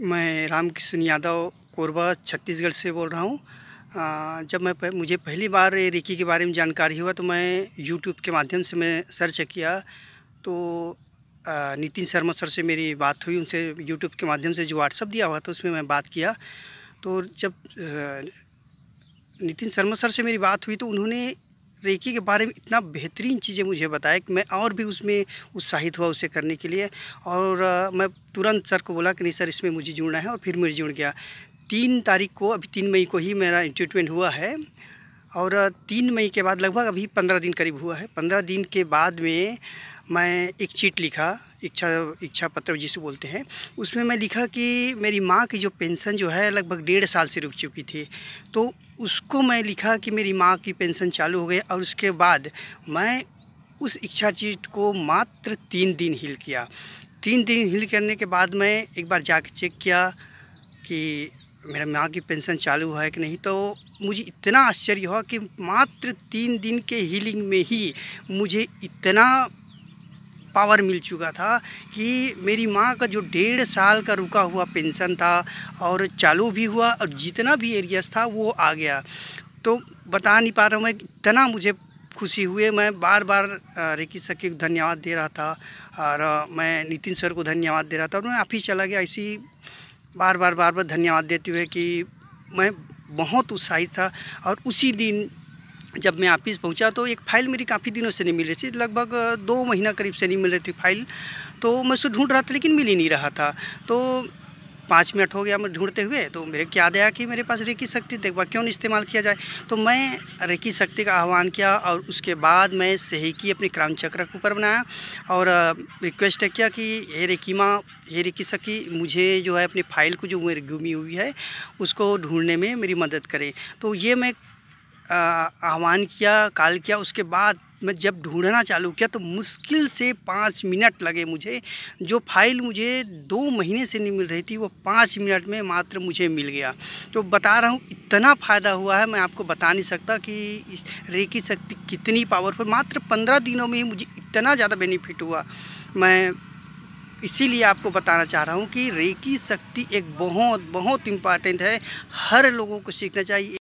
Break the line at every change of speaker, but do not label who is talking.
मैं रामकिशन यादव कोरबा छत्तीसगढ़ से बोल रहा हूँ जब मैं मुझे पहली बार रिकी के बारे में जानकारी हुआ तो मैं यूट्यूब के माध्यम से मैं सर्च किया तो नितिन शर्मा सर से मेरी बात हुई उनसे यूट्यूब के माध्यम से जो व्हाट्सअप दिया हुआ था उसमें मैं बात किया तो जब नितिन शर्मा सर से मेरी बात हुई तो उन्होंने रेकी के बारे में इतना बेहतरीन चीज़ें मुझे बताया कि मैं और भी उसमें उत्साहित हुआ उसे करने के लिए और मैं तुरंत सर को बोला कि नहीं सर इसमें मुझे जुड़ना है और फिर मुझे जुड़ गया तीन तारीख को अभी तीन मई को ही मेरा इंट्रीटमेंट हुआ है और तीन मई के बाद लगभग अभी पंद्रह दिन करीब हुआ है पंद्रह दिन के बाद में मैं एक चीट लिखा इच्छा इच्छा पत्र जिसे बोलते हैं उसमें मैं लिखा कि मेरी माँ की जो पेंशन जो है लगभग डेढ़ साल से रुक चुकी थी तो उसको मैं लिखा कि मेरी माँ की पेंशन चालू हो गई और उसके बाद मैं उस इच्छा चीट को मात्र तीन दिन हिल किया तीन दिन हिल करने के बाद मैं एक बार जा चेक किया कि मेरा माँ की पेंशन चालू है कि नहीं तो मुझे इतना आश्चर्य हुआ कि मात्र तीन दिन के हीलिंग में ही मुझे इतना पावर मिल चुका था कि मेरी माँ का जो डेढ़ साल का रुका हुआ पेंशन था और चालू भी हुआ और जितना भी एरियाज था वो आ गया तो बता नहीं पा रहा हूँ मैं इतना मुझे खुशी हुए मैं बार बार रेकी सर को धन्यवाद दे रहा था और मैं नितिन सर को धन्यवाद दे रहा था और मैं आप ही चला गया ऐसी बार बार बार बार धन्यवाद देते हुए कि मैं बहुत उत्साहित था और उसी दिन जब मैं ऑफिस पहुंचा तो एक फ़ाइल मेरी काफ़ी दिनों से नहीं मिल रही थी लगभग दो महीना करीब से नहीं मिल रही थी फाइल तो मैं उसे ढूंढ रहा था लेकिन मिल ही नहीं रहा था तो पाँच मिनट हो गया मैं ढूंढते हुए तो मेरे को याद आया कि मेरे पास रेकी शक्ति तो एक बार क्यों नहीं इस्तेमाल किया जाए तो मैं रेकी शक्ति का आह्वान किया और उसके बाद मैं सही की अपने क्राउन चक्र के ऊपर बनाया और रिक्वेस्ट किया कि हे रेकी माँ हे रेकी सकी मुझे जो है अपनी फाइल को जो मेरी गुमी हुई है उसको ढूंढने में मेरी मदद करें तो ये मैं आह्वान किया कॉल किया उसके बाद मैं जब ढूंढना चालू किया तो मुश्किल से पाँच मिनट लगे मुझे जो फाइल मुझे दो महीने से नहीं मिल रही थी वो पाँच मिनट में मात्र मुझे मिल गया तो बता रहा हूँ इतना फ़ायदा हुआ है मैं आपको बता नहीं सकता कि इस रेकी शक्ति कितनी पावरफुल मात्र पंद्रह दिनों में ही मुझे इतना ज़्यादा बेनिफिट हुआ मैं इसीलिए आपको बताना चाह रहा हूँ कि रेकी शक्ति एक बहुत बहुत इम्पॉर्टेंट है हर लोगों को सीखना चाहिए